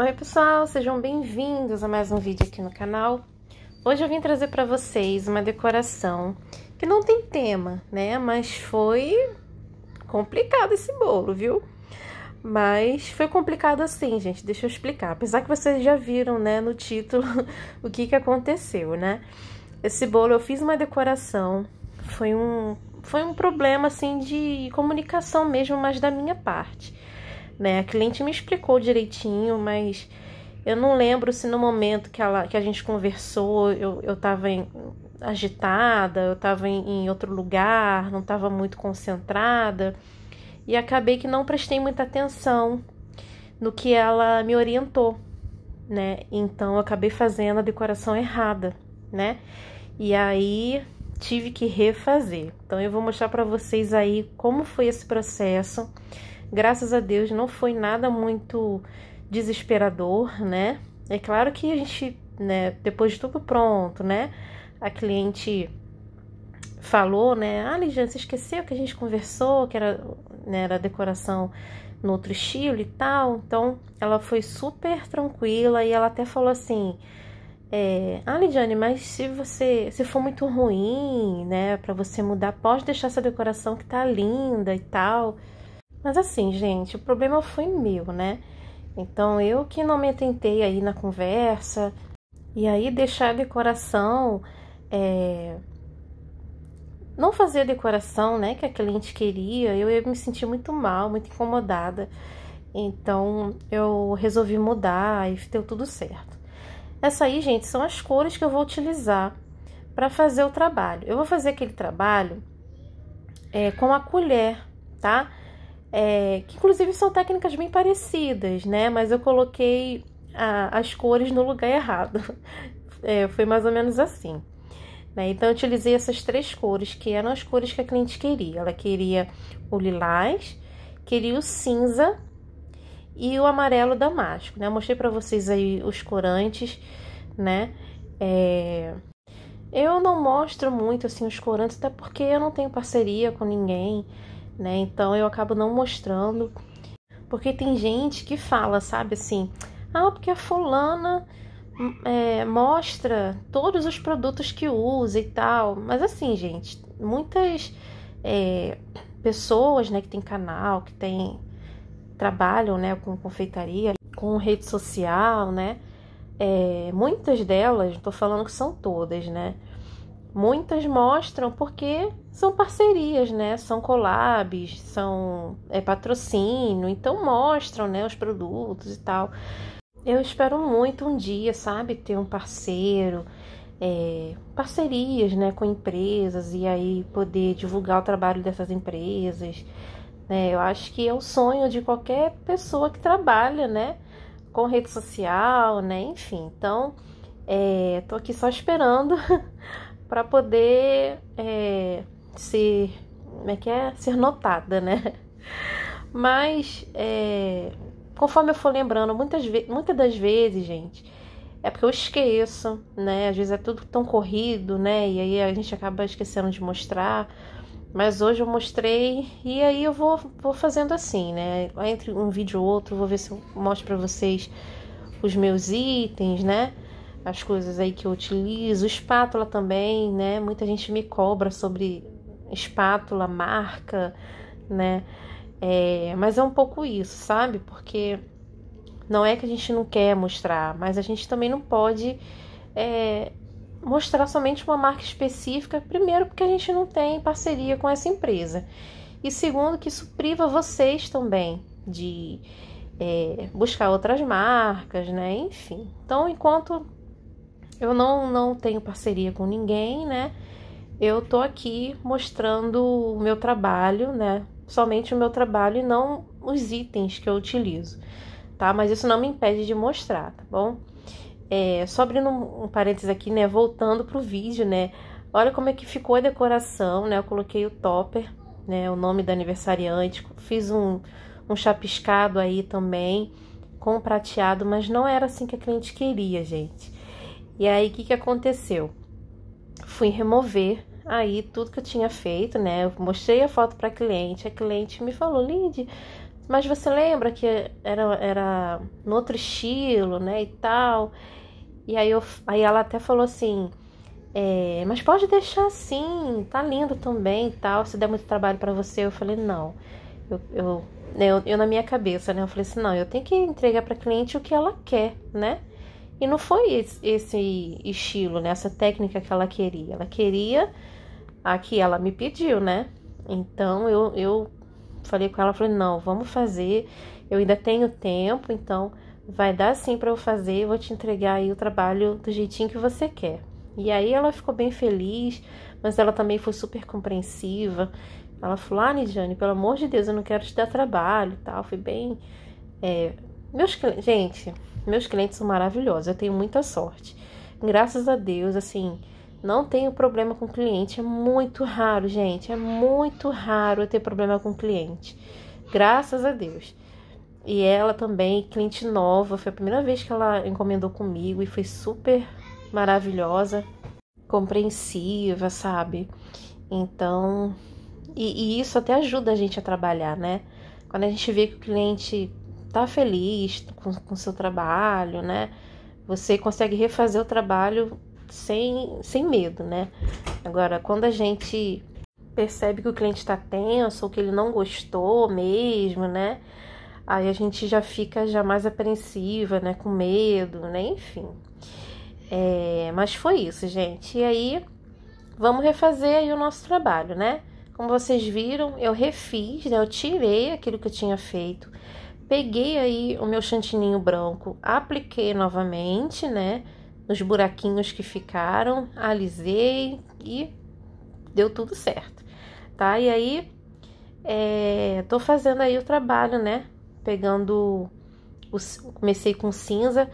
Oi pessoal, sejam bem-vindos a mais um vídeo aqui no canal. Hoje eu vim trazer para vocês uma decoração que não tem tema, né? Mas foi complicado esse bolo, viu? Mas foi complicado assim, gente, deixa eu explicar. Apesar que vocês já viram, né, no título o que que aconteceu, né? Esse bolo eu fiz uma decoração, foi um, foi um problema assim de comunicação mesmo, mas da minha parte né? A cliente me explicou direitinho, mas eu não lembro se no momento que, ela, que a gente conversou eu, eu tava em, agitada, eu estava em, em, outro lugar, não estava muito concentrada e acabei que não prestei muita atenção no que ela me orientou, né? Então eu acabei fazendo a decoração errada, né? E aí tive que refazer. Então eu vou mostrar para vocês aí como foi esse processo Graças a Deus não foi nada muito desesperador, né? É claro que a gente, né, depois de tudo pronto, né? A cliente falou, né? Ah, Lidiane, você esqueceu que a gente conversou, que era, né, era decoração no outro estilo e tal. Então, ela foi super tranquila e ela até falou assim: é, Ah, Lidiane, mas se você se for muito ruim, né, para você mudar, pode deixar essa decoração que tá linda e tal. Mas assim, gente, o problema foi meu, né? Então eu que não me atentei aí na conversa e aí deixar a decoração, é... não fazer a decoração, né, que a cliente queria, eu ia me sentir muito mal, muito incomodada. Então eu resolvi mudar e deu tudo certo. Essa aí, gente, são as cores que eu vou utilizar para fazer o trabalho. Eu vou fazer aquele trabalho é, com a colher, tá? é, que inclusive são técnicas bem parecidas, né? Mas eu coloquei a, as cores no lugar errado. É, foi mais ou menos assim. Né? Então, eu utilizei essas três cores, que eram as cores que a cliente queria. Ela queria o lilás, queria o cinza e o amarelo damasco, né? Eu mostrei para vocês aí os corantes, né? É... Eu não mostro muito, assim, os corantes, até porque eu não tenho parceria com ninguém, né? Então eu acabo não mostrando, porque tem gente que fala, sabe assim, ah, porque a fulana hum, é, mostra todos os produtos que usa e tal. Mas assim, gente, muitas é, pessoas, né, que tem canal, que tem trabalham, né, com confeitaria, com rede social, né, é, muitas delas, estou falando que são todas, né, Muitas mostram porque são parcerias, né? São collabs, são é, patrocínio, então mostram né, os produtos e tal. Eu espero muito um dia, sabe, ter um parceiro, é, parcerias né, com empresas e aí poder divulgar o trabalho dessas empresas. É, eu acho que é o sonho de qualquer pessoa que trabalha, né? Com rede social, né? Enfim, então, é, tô aqui só esperando para poder é, ser, como é que é, ser notada, né? Mas é, conforme eu for lembrando, muitas, muitas das vezes, gente, é porque eu esqueço, né? Às vezes é tudo tão corrido, né? E aí a gente acaba esquecendo de mostrar. Mas hoje eu mostrei e aí eu vou, vou fazendo assim, né? Entre um vídeo e outro, vou ver se eu mostro para vocês os meus itens, né? as coisas aí que eu utilizo, espátula também, né? Muita gente me cobra sobre espátula, marca, né? É, mas é um pouco isso, sabe? Porque não é que a gente não quer mostrar, mas a gente também não pode é, mostrar somente uma marca específica, primeiro porque a gente não tem parceria com essa empresa. E segundo, que isso priva vocês também de é, buscar outras marcas, né? Enfim. Então, enquanto eu não, não tenho parceria com ninguém, né? Eu tô aqui mostrando o meu trabalho, né? Somente o meu trabalho e não os itens que eu utilizo, tá? Mas isso não me impede de mostrar, tá bom? É, só abrindo um parênteses aqui, né? Voltando pro vídeo, né? Olha como é que ficou a decoração, né? Eu coloquei o topper, né? O nome da aniversariante. Fiz um, um chapiscado aí também com prateado, mas não era assim que a cliente queria, gente. E aí, o que, que aconteceu? Fui remover aí tudo que eu tinha feito, né? Eu mostrei a foto para cliente, a cliente me falou, Lid, mas você lembra que era, era no outro estilo, né? E tal. E aí, eu, aí ela até falou assim. É, mas pode deixar assim, tá lindo também e tal. Se der muito trabalho para você, eu falei, não. Eu, eu, né, eu, eu, na minha cabeça, né? Eu falei assim, não, eu tenho que entregar pra cliente o que ela quer, né? E não foi esse, estilo, né? Essa técnica que ela queria. Ela queria a que ela me pediu, né? Então eu, eu falei com ela, falei, não, vamos fazer. Eu ainda tenho tempo, então vai dar sim para eu fazer. Eu vou te entregar aí o trabalho do jeitinho que você quer. E aí ela ficou bem feliz, mas ela também foi super compreensiva. Ela falou, ah, Nidiane, pelo amor de Deus, eu não quero te dar trabalho e tal. Foi bem. É... Meus clientes. Gente, meus clientes são maravilhosos, eu tenho muita sorte. Graças a Deus, assim, não tenho problema com cliente. É muito raro, gente. É muito raro eu ter problema com cliente. Graças a Deus. E ela também, cliente nova, foi a primeira vez que ela encomendou comigo e foi super maravilhosa, compreensiva, sabe? Então, e, e isso até ajuda a gente a trabalhar, né? Quando a gente vê que o cliente tá feliz com, com seu trabalho, né? Você consegue refazer o trabalho sem, sem medo, né? Agora, quando a gente percebe que o cliente está tenso ou que ele não gostou mesmo, né? Aí a gente já fica já mais apreensiva, né? Com medo, né? Enfim. É, mas foi isso, gente. E aí, vamos refazer aí o nosso trabalho, né? Como vocês viram, eu refiz, né? Eu tirei aquilo que eu tinha feito Peguei aí o meu chantininho branco, apliquei novamente, né? Nos buraquinhos que ficaram, alisei e deu tudo certo, tá? E aí, é, tô fazendo aí o trabalho, né? Pegando o, comecei com cinza.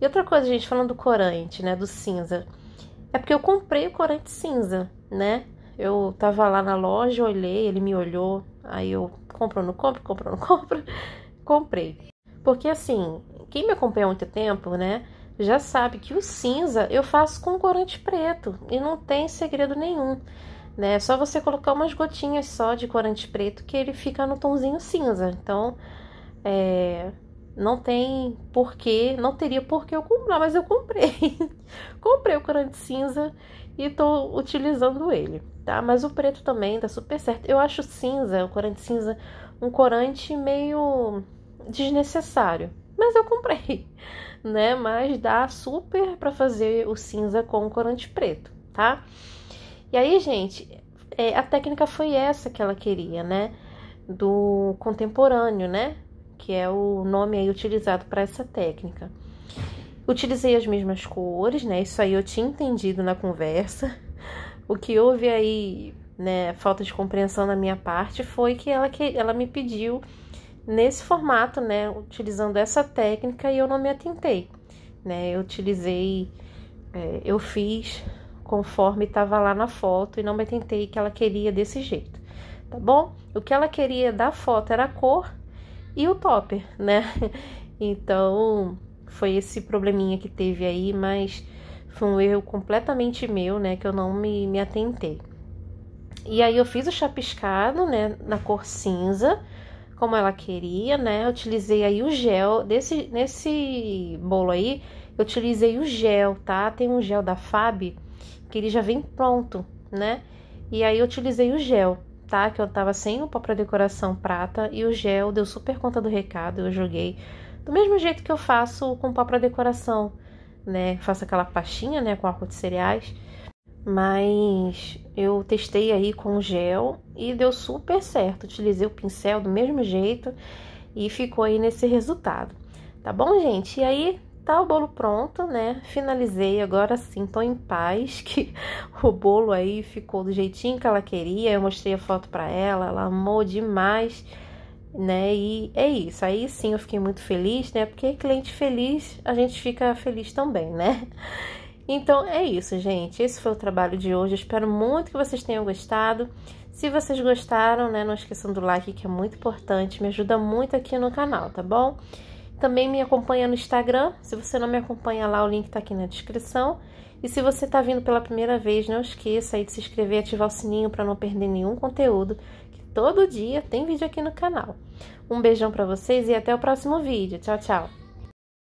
E outra coisa, gente, falando do corante, né? Do cinza. É porque eu comprei o corante cinza, né? Eu tava lá na loja, olhei, ele me olhou, aí eu compro, não compro, compro, não compro comprei. Porque assim, quem me acompanha há muito tempo, né, já sabe que o cinza eu faço com corante preto e não tem segredo nenhum. Né? É só você colocar umas gotinhas só de corante preto que ele fica no tonzinho cinza. Então, é, não tem porquê, não teria porquê eu comprar, mas eu comprei. comprei o corante cinza e tô utilizando ele, tá? Mas o preto também dá super certo. Eu acho cinza, o corante cinza, um corante meio desnecessário, mas eu comprei, né? Mas dá super para fazer o cinza com corante preto, tá? E aí, gente, é, a técnica foi essa que ela queria, né? Do contemporâneo, né? Que é o nome aí utilizado para essa técnica. Utilizei as mesmas cores, né? Isso aí eu tinha entendido na conversa. O que houve aí, né, falta de compreensão da minha parte foi que ela, que ela me pediu nesse formato, né, utilizando essa técnica e eu não me atentei, né? Eu utilizei, é, eu fiz conforme estava lá na foto e não me atentei que ela queria desse jeito, tá bom? O que ela queria da foto era a cor e o topper, né? Então foi esse probleminha que teve aí, mas foi um erro completamente meu, né? Que eu não me, me atentei. E aí eu fiz o chapiscado, né? Na cor cinza como ela queria, né? utilizei aí o gel, desse, nesse bolo aí, eu utilizei o gel, tá? Tem um gel da Fab, que ele já vem pronto, né? E aí eu utilizei o gel, tá? Que eu tava sem o pó pra decoração prata, e o gel deu super conta do recado, eu joguei do mesmo jeito que eu faço com pó para decoração, né? Faço aquela pastinha, né, com arco de cereais mas eu testei aí com gel e deu super certo. Utilizei o pincel do mesmo jeito e ficou aí nesse resultado. Tá bom, gente? E aí tá o bolo pronto, né? Finalizei, agora sim, tô em paz que o bolo aí ficou do jeitinho que ela queria. Eu mostrei a foto para ela, ela amou demais, né? E é isso. Aí sim, eu fiquei muito feliz, né? Porque cliente feliz, a gente fica feliz também, né? Então é isso, gente. Esse foi o trabalho de hoje. Eu espero muito que vocês tenham gostado. Se vocês gostaram, né, não esqueçam do like, que é muito importante, me ajuda muito aqui no canal, tá bom? Também me acompanha no Instagram. Se você não me acompanha lá, o link tá aqui na descrição. E se você tá vindo pela primeira vez, não esqueça aí de se inscrever e ativar o sininho para não perder nenhum conteúdo, que todo dia tem vídeo aqui no canal. Um beijão para vocês e até o próximo vídeo. Tchau, tchau.